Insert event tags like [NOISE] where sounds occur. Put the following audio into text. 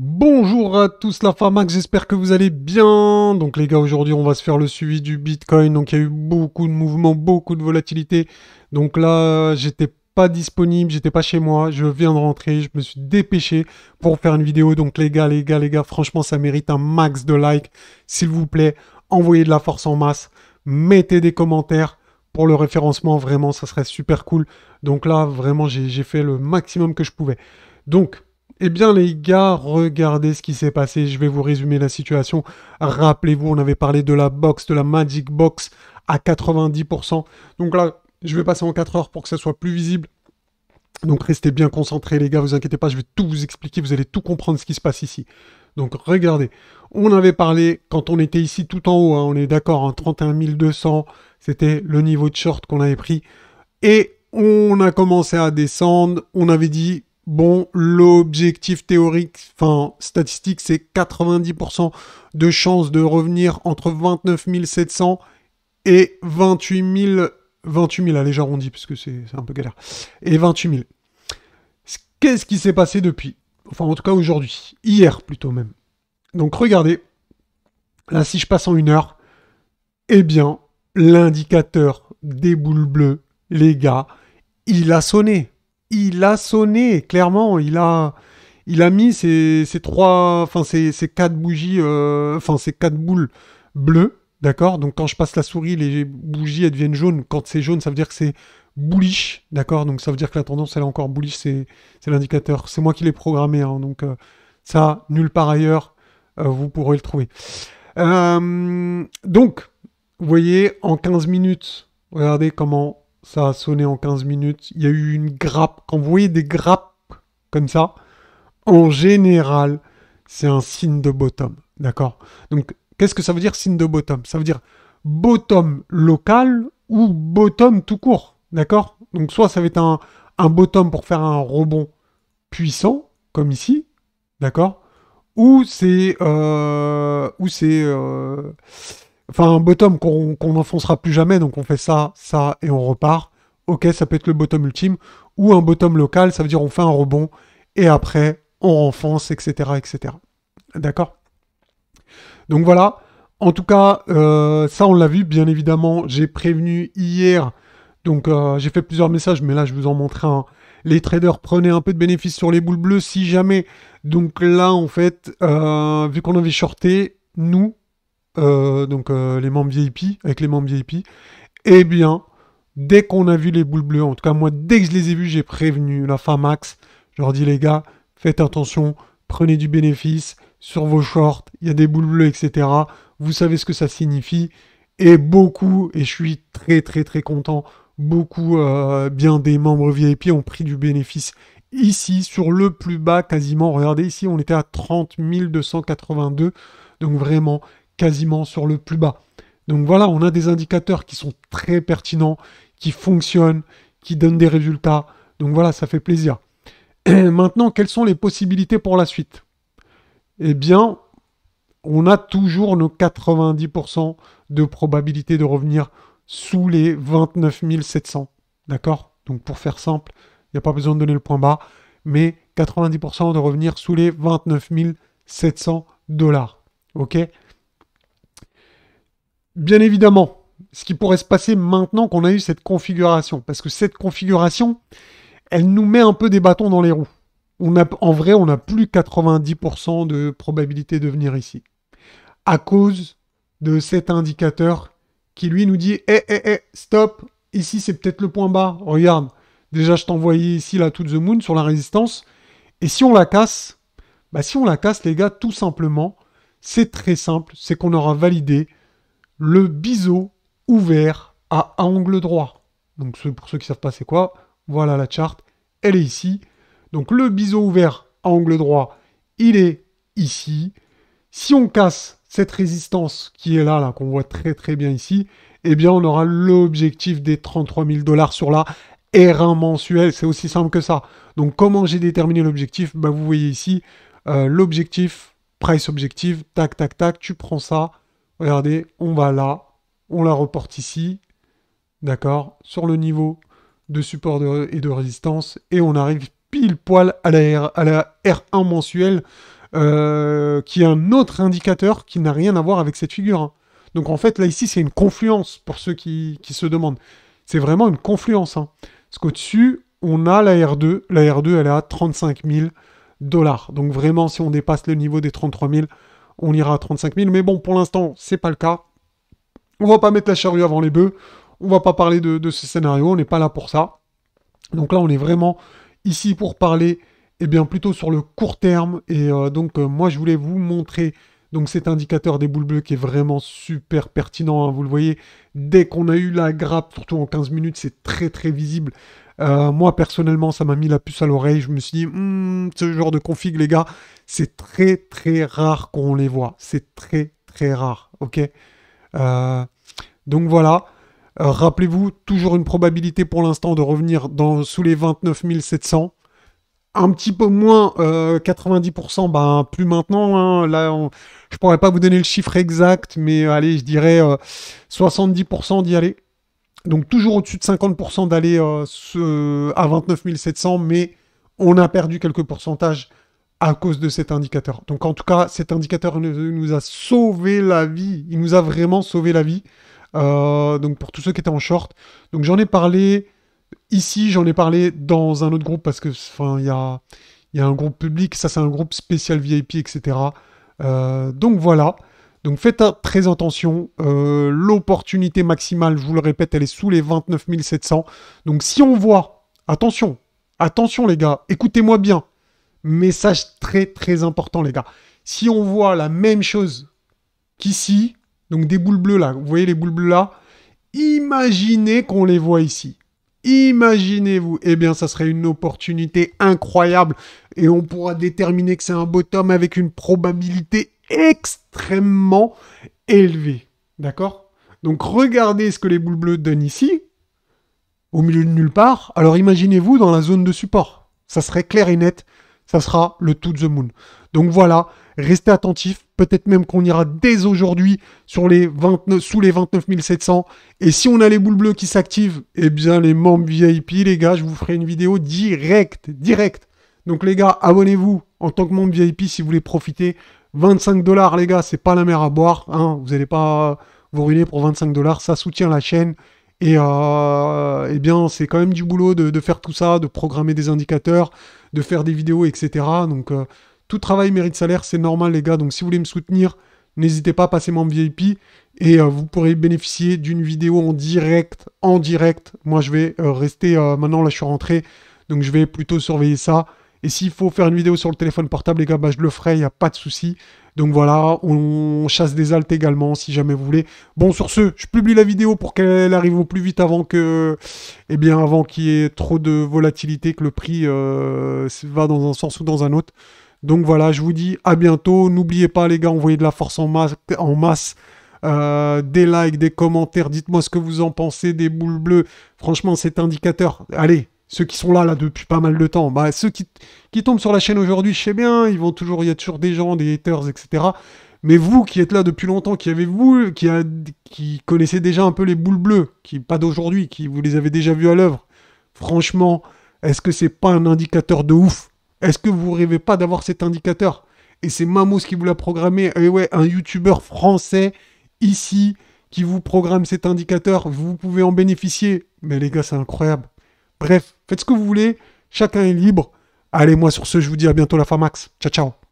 Bonjour à tous la Famax, j'espère que vous allez bien. Donc les gars, aujourd'hui on va se faire le suivi du Bitcoin. Donc il y a eu beaucoup de mouvements, beaucoup de volatilité. Donc là, j'étais pas disponible, j'étais pas chez moi, je viens de rentrer, je me suis dépêché pour faire une vidéo. Donc les gars, les gars, les gars, franchement ça mérite un max de likes. S'il vous plaît, envoyez de la force en masse, mettez des commentaires pour le référencement, vraiment ça serait super cool. Donc là, vraiment j'ai fait le maximum que je pouvais. Donc eh bien les gars, regardez ce qui s'est passé, je vais vous résumer la situation. Rappelez-vous, on avait parlé de la box, de la Magic Box à 90%. Donc là, je vais passer en 4 heures pour que ça soit plus visible. Donc restez bien concentrés les gars, vous inquiétez pas, je vais tout vous expliquer, vous allez tout comprendre ce qui se passe ici. Donc regardez, on avait parlé quand on était ici tout en haut, hein, on est d'accord, 31 hein, 200, c'était le niveau de short qu'on avait pris. Et on a commencé à descendre, on avait dit Bon, l'objectif théorique, enfin statistique, c'est 90% de chances de revenir entre 29 700 et 28 000. 28 000, allez, j'arrondis parce que c'est un peu galère. Et 28 000. Qu'est-ce qui s'est passé depuis Enfin, en tout cas aujourd'hui. Hier plutôt même. Donc regardez. Là, si je passe en une heure, eh bien, l'indicateur des boules bleues, les gars, il a sonné il a sonné, clairement. Il a, il a mis ses, trois, enfin ces quatre bougies, euh, enfin ses quatre boules bleues, d'accord. Donc quand je passe la souris, les bougies elles deviennent jaunes. Quand c'est jaune, ça veut dire que c'est bullish, d'accord. Donc ça veut dire que la tendance elle est encore bullish, c'est, l'indicateur. C'est moi qui l'ai programmé, hein. donc euh, ça nulle part ailleurs, euh, vous pourrez le trouver. donc, vous voyez, en 15 minutes, regardez comment ça a sonné en 15 minutes. Il y a eu une grappe. Quand vous voyez des grappes comme ça, en général, c'est un signe de bottom. D'accord Donc, qu'est-ce que ça veut dire signe de bottom Ça veut dire bottom local ou bottom tout court. D'accord Donc, soit ça va être un, un bottom pour faire un rebond puissant, comme ici. D'accord Ou c'est. Euh, ou c'est. Euh, Enfin, un bottom qu'on n'enfoncera plus jamais, donc on fait ça, ça, et on repart. Ok, ça peut être le bottom ultime. Ou un bottom local, ça veut dire on fait un rebond, et après, on renfonce, etc., etc. D'accord Donc voilà. En tout cas, euh, ça, on l'a vu, bien évidemment. J'ai prévenu hier, donc euh, j'ai fait plusieurs messages, mais là, je vous en montrerai un les traders prenaient un peu de bénéfice sur les boules bleues si jamais. Donc là, en fait, euh, vu qu'on avait shorté, nous, euh, donc euh, les membres VIP, avec les membres VIP, eh bien, dès qu'on a vu les boules bleues, en tout cas moi, dès que je les ai vues, j'ai prévenu la Famax. Je leur dis les gars, faites attention, prenez du bénéfice sur vos shorts, il y a des boules bleues, etc. Vous savez ce que ça signifie. Et beaucoup, et je suis très très très content, beaucoup euh, bien des membres VIP ont pris du bénéfice ici sur le plus bas quasiment. Regardez ici, on était à 30 282. Donc vraiment, quasiment sur le plus bas. Donc voilà, on a des indicateurs qui sont très pertinents, qui fonctionnent, qui donnent des résultats. Donc voilà, ça fait plaisir. [CLEARS THROAT] maintenant, quelles sont les possibilités pour la suite Eh bien, on a toujours nos 90% de probabilité de revenir sous les 29 700. D'accord Donc pour faire simple, il n'y a pas besoin de donner le point bas, mais 90% de revenir sous les 29 700 dollars. OK bien évidemment, ce qui pourrait se passer maintenant qu'on a eu cette configuration. Parce que cette configuration, elle nous met un peu des bâtons dans les roues. On a, en vrai, on a plus 90% de probabilité de venir ici. À cause de cet indicateur qui, lui, nous dit Eh, eh, eh, stop Ici, c'est peut-être le point bas. Regarde, déjà, je t'envoyais ici la To the Moon sur la résistance. Et si on la casse, bah, si on la casse, les gars, tout simplement, c'est très simple. C'est qu'on aura validé le biseau ouvert à angle droit. Donc pour ceux qui ne savent pas c'est quoi, voilà la charte, elle est ici. Donc le biseau ouvert à angle droit, il est ici. Si on casse cette résistance qui est là, là qu'on voit très très bien ici, eh bien on aura l'objectif des 33 000 dollars sur la R1 mensuel. C'est aussi simple que ça. Donc comment j'ai déterminé l'objectif bah, Vous voyez ici, euh, l'objectif, price objectif, tac tac tac, tu prends ça, Regardez, on va là, on la reporte ici, d'accord, sur le niveau de support et de résistance, et on arrive pile poil à la, R, à la R1 mensuelle, euh, qui est un autre indicateur qui n'a rien à voir avec cette figure. Hein. Donc en fait, là ici, c'est une confluence pour ceux qui, se demandent. C'est vraiment une confluence. Hein. Parce qu'au-dessus, on a la R2. La R2, elle est à 35 000 dollars. Donc vraiment, si on dépasse le niveau des 33 000, on ira à 35 000. Mais bon, pour l'instant, c'est pas le cas. On va pas mettre la charrue avant les bœufs. On va pas parler de, ce scénario. On n'est pas là pour ça. Donc là, on est vraiment ici pour parler, eh bien, plutôt sur le court terme. Et euh, donc, euh, moi, je voulais vous montrer donc cet indicateur des boules bleues qui est vraiment super pertinent, hein, vous le voyez, dès qu'on a eu la grappe, surtout en 15 minutes, c'est très très visible. Euh, moi personnellement, ça m'a mis la puce à l'oreille, je me suis dit, hmm, ce genre de config les gars, c'est très très rare qu'on les voit, c'est très très rare, ok euh, Donc voilà, euh, rappelez-vous, toujours une probabilité pour l'instant de revenir dans, sous les 29 700 un petit peu moins 90%, euh, ben plus maintenant. Hein. là, je pourrais pas vous donner le chiffre exact, mais euh, allez, je dirais 70% euh, d'y aller. Donc toujours au-dessus de 50% d'aller à 29 700, mais on a perdu quelques pourcentages à cause de cet indicateur. Donc en tout cas, cet indicateur nous a sauvé la vie. Il nous a vraiment sauvé la vie. donc pour tous ceux qui étaient en short. Donc j'en ai parlé. Ici, j'en ai parlé dans un autre groupe parce que, enfin, il y a, un groupe public, ça c'est un groupe spécial VIP, etc. Euh, donc voilà. Donc faites très attention. Euh, l'opportunité maximale, je vous le répète, elle est sous les 29 700. Donc si on voit, attention, attention les gars, écoutez-moi bien. Message très très important les gars. Si on voit la même chose qu'ici, donc des boules bleues là, vous voyez les boules bleues là, imaginez qu'on les voit ici. Imaginez-vous, eh bien, ça serait une opportunité incroyable et on pourra déterminer que c'est un bottom avec une probabilité extrêmement élevée. D'accord Donc, regardez ce que les boules bleues donnent ici, au milieu de nulle part. Alors, imaginez-vous dans la zone de support. Ça serait clair et net. Ça sera le tout the moon. Donc, voilà. Restez attentifs. Peut-être même qu'on ira dès aujourd'hui sur les 29, sous les 29 700. Et si on a les boules bleues qui s'activent, eh bien, les membres VIP, les gars, je vous ferai une vidéo directe, directe. Donc, les gars, abonnez-vous en tant que membre VIP si vous voulez profiter. 25 dollars, les gars, c'est pas la mer à boire. Hein. Vous n'allez pas vous ruiner pour 25 dollars. Ça soutient la chaîne. Et euh, eh bien, c'est quand même du boulot de, faire tout ça, de programmer des indicateurs, de faire des vidéos, etc. Donc, euh, tout travail mérite salaire, c'est normal les gars. Donc si vous voulez me soutenir, n'hésitez pas à passer mon VIP et euh, vous pourrez bénéficier d'une vidéo en direct. En direct, moi je vais euh, rester, euh, maintenant là je suis rentré, donc je vais plutôt surveiller ça. Et s'il faut faire une vidéo sur le téléphone portable, les gars, bah, je le ferai, il n'y a pas de souci. Donc voilà, on chasse des altes également, si jamais vous voulez. Bon, sur ce, je publie la vidéo pour qu'elle arrive au plus vite avant que, eh bien, avant qu'il y ait trop de volatilité, que le prix va dans un sens ou dans un autre. Donc voilà, je vous dis à bientôt. N'oubliez pas, les gars, envoyez de la force en masse. Euh, des likes, des commentaires, dites-moi ce que vous en pensez des boules bleues. Franchement, cet indicateur, allez, ceux qui sont là, là depuis pas mal de temps, bah, ceux qui, tombent sur la chaîne aujourd'hui, je sais bien, ils vont toujours, il y a toujours des gens, des haters, etc. Mais vous qui êtes là depuis longtemps, qui avez vous, qui, qui connaissez déjà un peu les boules bleues, qui pas d'aujourd'hui, qui vous les avez déjà vues à l'œuvre, franchement, est-ce que c'est pas un indicateur de ouf est-ce que vous rêvez pas d'avoir cet indicateur Et c'est Mamos qui vous l'a programmé. Et ouais, un YouTuber français ici qui vous programme cet indicateur. Vous pouvez en bénéficier. Mais les gars, c'est incroyable. Bref, faites ce que vous voulez. Chacun est libre. Allez, moi sur ce, je vous dis à bientôt la Famax. Ciao, ciao.